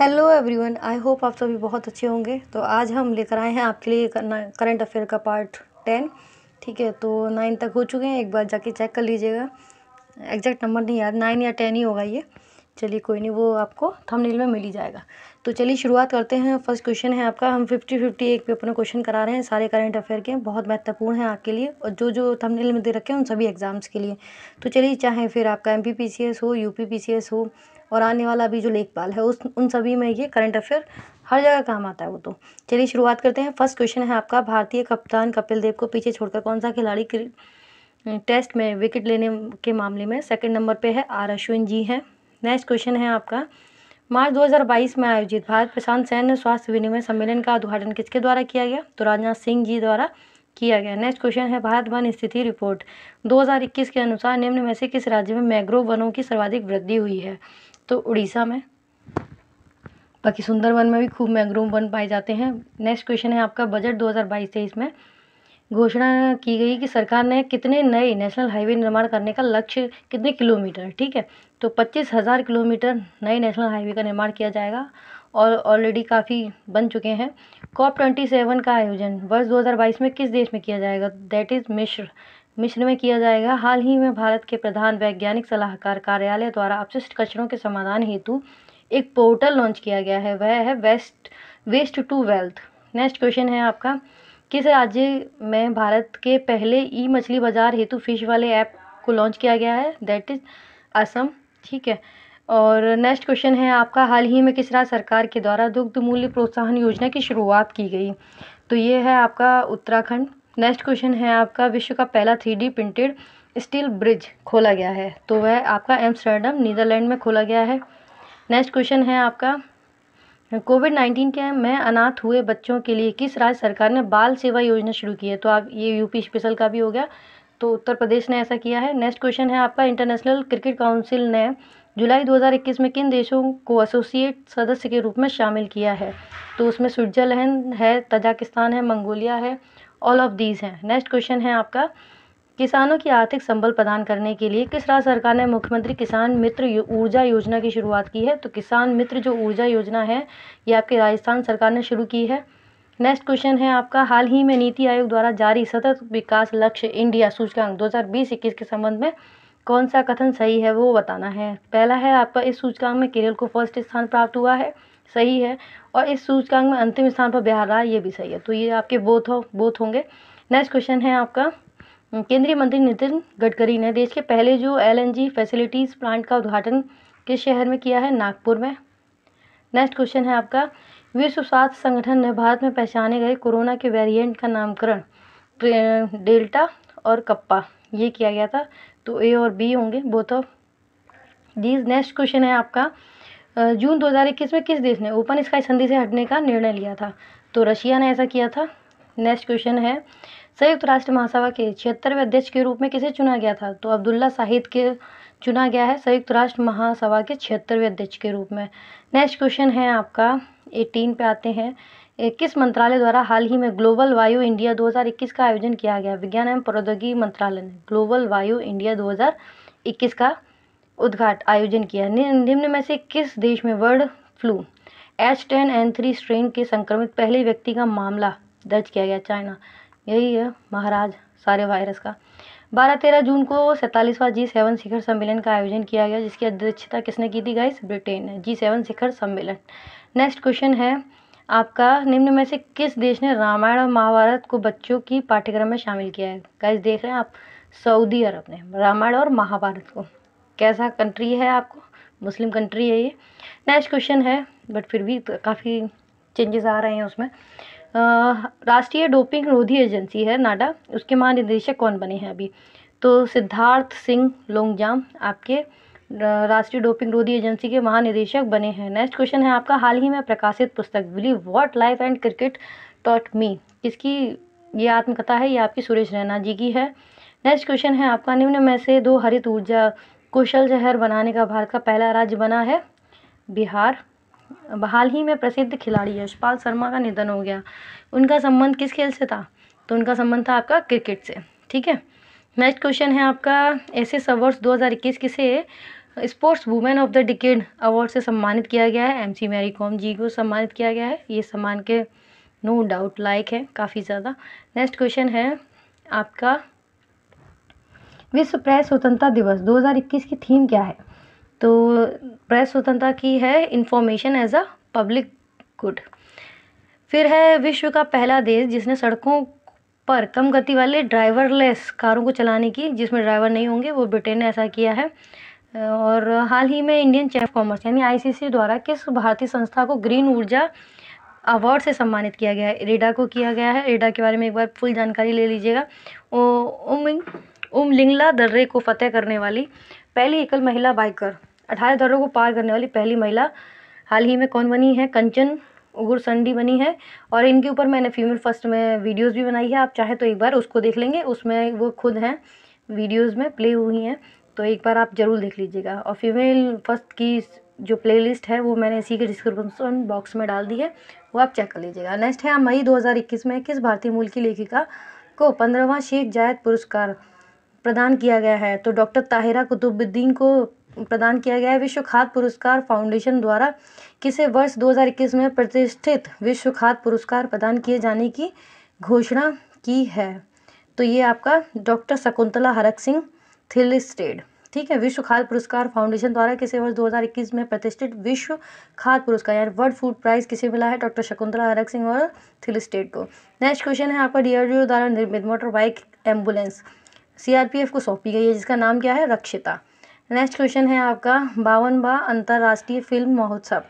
hello everyone I hope आप सभी बहुत अच्छे होंगे तो आज हम लेकर आए हैं आपके लिए करंट अफेयर का पार्ट टेन ठीक है तो नाइन तक हो चुके हैं एक बार जाके चेक कर लीजिएगा एग्जैक्ट नंबर नहीं याद नाइन या टेन ही होगा ये चलिए कोई नहीं वो आपको थंबनेल में मिल ही जाएगा तो चलिए शुरुआत करते हैं फर्स्ट क्वेश्चन है आपका हम फिफ्टी फिफ्टी एक पे अपना क्वेश्चन करा रहे हैं सारे करंट अफेयर के बहुत महत्वपूर्ण हैं आपके लिए और जो जो थंबनेल में दे रखे हैं उन सभी एग्ज़ाम्स के लिए तो चलिए चाहे फिर आपका एम हो यू हो और आने वाला अभी जो लेखपाल है उस उन सभी में ये करंट अफेयर हर जगह काम आता है वो तो चलिए शुरुआत करते हैं फर्स्ट क्वेश्चन है आपका भारतीय कप्तान कपिल देव को पीछे छोड़कर कौन सा खिलाड़ी टेस्ट में विकेट लेने के मामले में सेकंड नंबर पे है आर अश्विन जी हैं नेक्स्ट क्वेश्चन है आपका मार्च 2022 में आयोजित भारत प्रशांत सैन्य स्वास्थ्य विनिमय सम्मेलन का उद्घाटन किसके द्वारा किया गया तो राजनाथ सिंह जी द्वारा किया गया नेक्स्ट क्वेश्चन है भारत वन स्थिति रिपोर्ट 2021 के अनुसार निम्न में से किस राज्य में मैग्रोव वनों की सर्वाधिक वृद्धि हुई है तो उड़ीसा में बाकी सुंदरवन में भी खूब मैंग्रोव वन पाए जाते हैं नेक्स्ट क्वेश्चन है आपका बजट 2022-23 में घोषणा की गई कि सरकार ने कितने नए नेशनल हाईवे निर्माण करने का लक्ष्य कितने किलोमीटर ठीक है तो पच्चीस हज़ार किलोमीटर नए नेशनल हाईवे का निर्माण किया जाएगा और ऑलरेडी काफ़ी बन चुके हैं कॉप ट्वेंटी सेवन का आयोजन वर्ष 2022 में किस देश में किया जाएगा दैट इज़ मिश्र मिश्र में किया जाएगा हाल ही में भारत के प्रधान वैज्ञानिक सलाहकार कार्यालय द्वारा अपशिष्ट कचरों के समाधान हेतु एक पोर्टल लॉन्च किया गया है वह है waste waste to wealth next question है आपका किस राज्य में भारत के पहले ई मछली बाजार हेतु फिश वाले ऐप को लॉन्च किया गया है दैट इज़ असम ठीक है और नेक्स्ट क्वेश्चन है आपका हाल ही में किस राज्य सरकार के द्वारा दुग्ध मूल्य प्रोत्साहन योजना की शुरुआत की गई तो ये है आपका उत्तराखंड नेक्स्ट क्वेश्चन है आपका विश्व का पहला three D printed steel bridge खोला गया है तो वह आपका एम्स्टर्डम नीदरलैंड में खोला गया है नेक्स्ट क्वेश्चन है आपका कोविड नाइन्टीन के में अनाथ हुए बच्चों के लिए किस राज्य सरकार ने बाल सेवा योजना शुरू की है तो आप ये यूपी स्पेशल का भी हो गया तो उत्तर प्रदेश ने ऐसा किया है नेक्स्ट क्वेश्चन है आपका इंटरनेशनल क्रिकेट काउंसिल ने जुलाई 2021 में किन देशों को एसोसिएट सदस्य के रूप में शामिल किया है तो उसमें स्विट्जरलैंड है तजाकिस्तान है मंगोलिया है ऑल ऑफ दीज हैं नेक्स्ट क्वेश्चन है आपका किसानों की आर्थिक संबल प्रदान करने के लिए किस राज्य सरकार ने मुख्यमंत्री किसान मित्र ऊर्जा योजना की शुरुआत की है तो किसान मित्र जो ऊर्जा योजना है ये आपके राजस्थान सरकार ने शुरू की है नेक्स्ट क्वेश्चन है आपका हाल ही में नीति आयोग द्वारा जारी सतत विकास लक्ष्य इंडिया सूचकांक 2020-21 के संबंध में कौन सा कथन सही है वो बताना है पहला है आपका इस सूचकांक में केरल को फर्स्ट स्थान प्राप्त हुआ है सही है और इस सूचकांक में अंतिम स्थान पर बिहार रहा ये भी सही है तो ये आपके बोथ हो बोथ होंगे नेक्स्ट क्वेश्चन है आपका हम्म, केंद्रीय मंत्री नितिन गडकरी ने देश के पहले जो एलएनजी फैसिलिटीज़ प्लांट का उद्घाटन किस शहर में किया है नागपुर में नेक्स्ट क्वेश्चन है आपका विश्व स्वास्थ्य संगठन ने भारत में पहचाने गए कोरोना के वेरिएंट का नामकरण डेल्टा और कप्पा ये किया गया था तो ए और बी होंगे both of these next question है आपका जून 2021 में किस देश ने ओपन स्काई संधि से हटने का निर्णय लिया था तो रशिया ने ऐसा किया था नेक्स्ट क्वेश्चन है संयुक्त राष्ट्र महासभा के छिहत्तरवें अध्यक्ष के रूप में किसे चुना गया था तो अब्दुल्ला साहिद के चुना गया है संयुक्त राष्ट्र महासभा के छिहत्तरवें अध्यक्ष के रूप में नेक्स्ट क्वेश्चन है आपका एटीन पे आते हैं किस मंत्रालय द्वारा हाल ही में ग्लोबल वायु इंडिया 2021 का आयोजन किया गया विज्ञान एवं प्रौद्योगिकी मंत्रालय ने ग्लोबल वायु इंडिया 2021 का उद्घाट आयोजन किया निम्न में से किस देश में bird flu H ten N three strain के संक्रमित पहले व्यक्ति का मामला दर्ज किया गया चाइना यही है महाराज सारे वायरस का बारह तेरह जून को सैतालीसवां जी सेवन शिखर सम्मेलन का आयोजन किया गया जिसकी अध्यक्षता किसने की थी गाइस ब्रिटेन ने जी सेवन शिखर सम्मेलन नेक्स्ट क्वेश्चन है आपका निम्न में से किस देश ने रामायण और महाभारत को बच्चों की पाठ्यक्रम में शामिल किया है गाइस देख रहे हैं आप सऊदी अरब ने रामायण और महाभारत को कैसा कंट्री है आपको मुस्लिम कंट्री है ये नेक्स्ट क्वेश्चन है बट फिर भी तो काफ़ी चेंजेस आ रहे हैं उसमें राष्ट्रीय डोपिंग रोधी एजेंसी है नाडा उसके महानिदेशक कौन बने हैं अभी तो सिद्धार्थ सिंह लोंगजाम आपके राष्ट्रीय डोपिंग रोधी एजेंसी के महानिदेशक बने हैं नेक्स्ट क्वेश्चन है आपका हाल ही में प्रकाशित पुस्तक Billy what life and cricket taught me इसकी ये आत्मकथा है ये आपकी सुरेश रैना जी की है नेक्स्ट क्वेश्चन है आपका निम्न में से दो हरित ऊर्जा कुशल शहर बनाने का भारत का पहला राज्य बना है बिहार हाल ही में प्रसिद्ध खिलाड़ी यशपाल शर्मा का निधन हो गया उनका संबंध किस खेल से था तो उनका संबंध था आपका क्रिकेट से ठीक है नेक्स्ट क्वेश्चन है आपका ऐसे अवार्ड्स 2021 किसे sports women of the decade award से सम्मानित किया गया है एम सी मैरी कॉम जी को सम्मानित किया गया है ये सम्मान के नो डाउट लायक है काफ़ी ज़्यादा नेक्स्ट क्वेश्चन है आपका विश्व प्रेस स्वतंत्रता दिवस 2021 की थीम क्या है तो प्रेस स्वतंत्रता की है information as a public good फिर है विश्व का पहला देश जिसने सड़कों पर कम गति वाले ड्राइवरलेस कारों को चलाने की जिसमें ड्राइवर नहीं होंगे वो ब्रिटेन ने ऐसा किया है और हाल ही में इंडियन चैफ कॉमर्स यानी आईसीसी द्वारा किस भारतीय संस्था को ग्रीन ऊर्जा अवार्ड से सम्मानित किया गया है रेडा को किया गया है रेडा के बारे में एक बार फुल जानकारी ले लीजिएगा उमिंग उमलिंगला दर्रे को फतेह करने वाली पहली एकल महिला बाइकर अठारह दर्रों को पार करने वाली पहली महिला हाल ही में कौन बनी है कंचन संडी बनी है और इनके ऊपर मैंने फीमेल फर्स्ट में वीडियोस भी बनाई है आप चाहे तो एक बार उसको देख लेंगे उसमें वो खुद हैं वीडियोस में प्ले हुई हैं तो एक बार आप ज़रूर देख लीजिएगा और फीमेल फर्स्ट की जो प्लेलिस्ट है वो मैंने इसी के डिस्क्रिप्शन बॉक्स में डाल दी है वो आप चेक कर लीजिएगा नेक्स्ट है मई 2021 में किस भारतीय मूल की लेखिका को पंद्रहवां शेख जायद पुरस्कार प्रदान किया गया है तो डॉक्टर ताहिरा कुतुबुद्दीन को प्रदान किया गया है विश्व खाद्य पुरस्कार फाउंडेशन द्वारा किसे वर्ष 2021 में प्रतिष्ठित विश्व खाद्य पुरस्कार प्रदान किए जाने की घोषणा की है तो ये आपका doctor Shakuntala Harak Singh Thilsted ठीक है विश्व खाद्य पुरस्कार फाउंडेशन द्वारा किसे वर्ष 2021 में प्रतिष्ठित विश्व खाद्य पुरस्कार यानी वर्ल्ड फूड प्राइज किसे मिला है डॉक्टर शकुंतला हरक सिंह और थिल स्टेट को नेक्स्ट क्वेश्चन है आपका डीआरडीओ द्वारा निर्मित मोटर बाइक एम्बुलेंस सीआरपीएफ को सौंपी गई है जिसका नाम क्या है रक्षिता नेक्स्ट क्वेश्चन है आपका बा अंतर्राष्ट्रीय फिल्म महोत्सव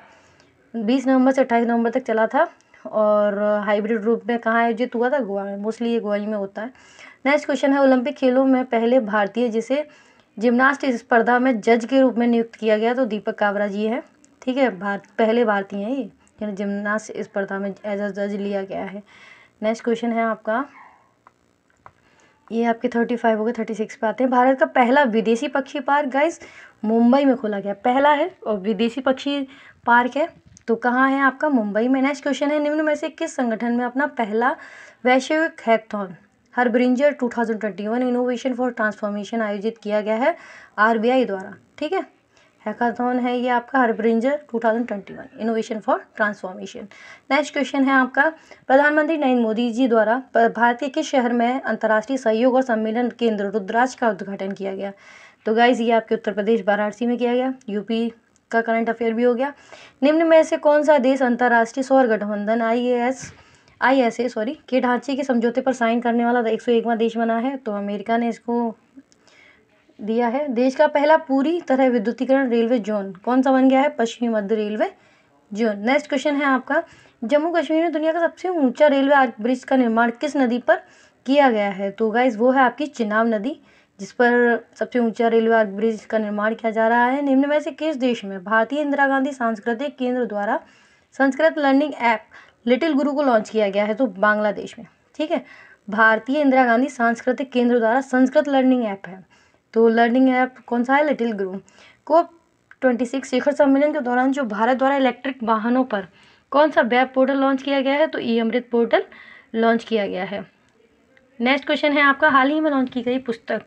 बीस नवंबर से अट्ठाईस नवंबर तक चला था और हाइब्रिड रूप में कहाँ आयोजित हुआ था गोवा में मोस्टली ये गोवा में होता है नेक्स्ट क्वेश्चन है ओलंपिक खेलों में पहले भारतीय जिसे जिमनास्ट स्पर्धा में जज के रूप में नियुक्त किया गया तो दीपक कावरा जी है ठीक है भारत पहले भारतीय हैं ये जिम्नास्ट स्पर्धा में एज अ जज लिया गया है नेक्स्ट क्वेश्चन है आपका ये आपके थर्टी फाइव हो गए थर्टी सिक्स पे आते हैं भारत का पहला विदेशी पक्षी पार्क गाइस मुंबई में खोला गया पहला है और विदेशी पक्षी पार्क है तो कहाँ है आपका मुंबई में नेक्स्ट क्वेश्चन है निम्न में से किस संगठन में अपना पहला वैश्विक hackathon Harbinger one innovation for transformation आयोजित किया गया है आई द्वारा ठीक है हैकाथॉन है ये आपका Harbinger 2021 innovation for transformation next question है आपका प्रधानमंत्री नरेंद्र मोदी जी द्वारा भारत के किस शहर में अंतर्राष्ट्रीय सहयोग और सम्मेलन केंद्र रुद्राज का उद्घाटन किया गया तो गाइज ये आपके उत्तर प्रदेश वाराणसी में किया गया यूपी का करंट अफेयर भी हो गया निम्न में से कौन सा देश अंतर्राष्ट्रीय सौर गठबंधन I A S I S A sorry के ढांचे के समझौते पर साइन करने वाला एक सौ देश बना है तो अमेरिका ने इसको दिया है देश का पहला पूरी तरह विद्युतीकरण रेलवे जोन कौन सा बन गया है पश्चिमी मध्य रेलवे जोन नेक्स्ट क्वेश्चन है आपका जम्मू कश्मीर में दुनिया का सबसे ऊंचा रेलवे ब्रिज का निर्माण किस नदी पर किया गया है तो गाइज वो है आपकी चिनाब नदी जिस पर सबसे ऊंचा रेलवे ब्रिज का निर्माण किया जा रहा है निम्न में से किस देश में भारतीय इंदिरा गांधी सांस्कृतिक केंद्र द्वारा संस्कृत लर्निंग ऐप लिटिल गुरु को लॉन्च किया गया है तो बांग्लादेश में ठीक है भारतीय इंदिरा गांधी सांस्कृतिक केंद्र द्वारा संस्कृत लर्निंग ऐप है तो लर्निंग ऐप कौन सा है लिटिल ग्रू कोप ट्वेंटी सिक्स शिखर सम्मेलन के दौरान जो भारत द्वारा इलेक्ट्रिक वाहनों पर कौन सा वेब पोर्टल लॉन्च किया गया है तो ई अमृत पोर्टल लॉन्च किया गया है नेक्स्ट क्वेश्चन है आपका हाल ही में लॉन्च की गई पुस्तक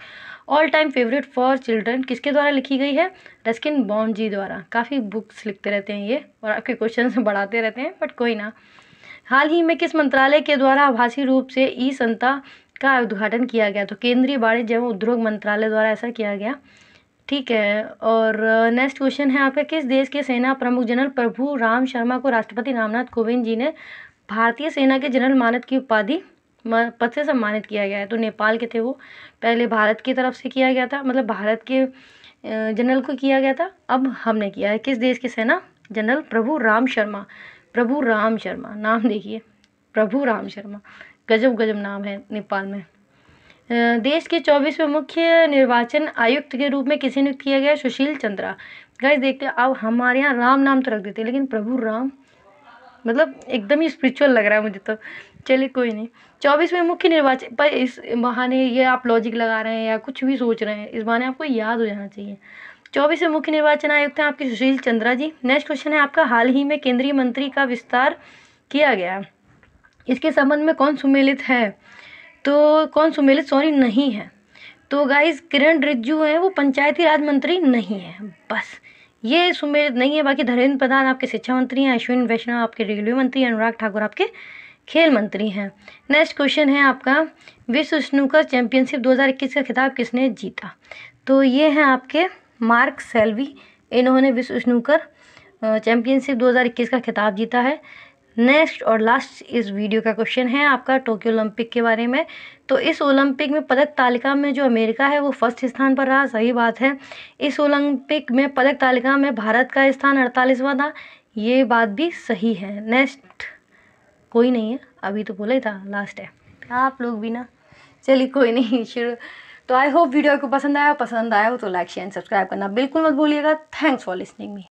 all time favourite for children किसके द्वारा लिखी गई है रस्किन बॉन्ड जी द्वारा काफ़ी बुक्स लिखते रहते हैं ये और आपके क्वेश्चन बढ़ाते रहते हैं बट कोई ना हाल ही में किस मंत्रालय के द्वारा आभासी रूप से ई संता का उद्घाटन किया गया तो केंद्रीय वाणिज्य एवं उद्योग मंत्रालय द्वारा ऐसा किया गया ठीक है और नेक्स्ट क्वेश्चन है आपका किस देश के सेना प्रमुख जनरल प्रभु राम शर्मा को राष्ट्रपति रामनाथ कोविंद जी ने भारतीय सेना के जनरल मानद की उपाधि पद से सम्मानित किया गया है तो नेपाल के थे वो पहले भारत की तरफ से किया गया था मतलब भारत के जनरल को किया गया था अब हमने किया है किस देश के सेना जनरल प्रभु राम शर्मा प्रभु राम शर्मा नाम देखिए प्रभु राम शर्मा गजब गजब नाम है नेपाल में देश के चौबीसवें मुख्य निर्वाचन आयुक्त के रूप में किसे नियुक्त किया गया सुशील चंद्रा गाइस देखते हैं अब हमारे यहाँ राम नाम तो रख देते हैं लेकिन प्रभु राम मतलब एकदम ही स्पिरिचुअल लग रहा है मुझे तो चलिए कोई नहीं चौबीसवें मुख्य निर्वाचन पर इस बहाने ये आप लॉजिक लगा रहे हैं या कुछ भी सोच रहे हैं इस बहाने आपको याद हो जाना चाहिए चौबीसवें मुख्य निर्वाचन आयुक्त हैं आपके सुशील चंद्रा जी नेक्स्ट क्वेश्चन है आपका हाल ही में केंद्रीय मंत्री का विस्तार किया गया इसके संबंध में कौन सुमेलित है तो कौन सुमेलित सॉरी नहीं है तो गाइस किरण रिज्जू हैं वो पंचायती राज मंत्री नहीं है बस ये सुमेलित नहीं है बाकी धर्मेंद्र प्रधान आपके शिक्षा मंत्री हैं अश्विन वैष्णव आपके रेलवे मंत्री अनुराग ठाकुर आपके खेल मंत्री हैं नेक्स्ट क्वेश्चन है आपका विश्व स्नूकर चैंपियनशिप 2021 का खिताब किसने जीता तो ये हैं आपके मार्क सेल्वी इन्होंने विश्व स्नूकर चैंपियनशिप 2021 का खिताब जीता है नेक्स्ट और लास्ट इस वीडियो का क्वेश्चन है आपका टोक्यो ओलंपिक के बारे में तो इस ओलंपिक में पदक तालिका में जो अमेरिका है वो फर्स्ट स्थान पर रहा सही बात है इस ओलंपिक में पदक तालिका में भारत का स्थान अड़तालीसवां था ये बात भी सही है नेक्स्ट कोई नहीं है अभी तो बोला ही था लास्ट है आप लोग भी ना चलिए कोई नहीं शुरू तो आई होप वीडियो आपको पसंद आया पसंद आया हो तो लाइक शेयर एंड सब्सक्राइब करना बिल्कुल मत भूलिएगा थैंक्स फॉर लिसनिंग मी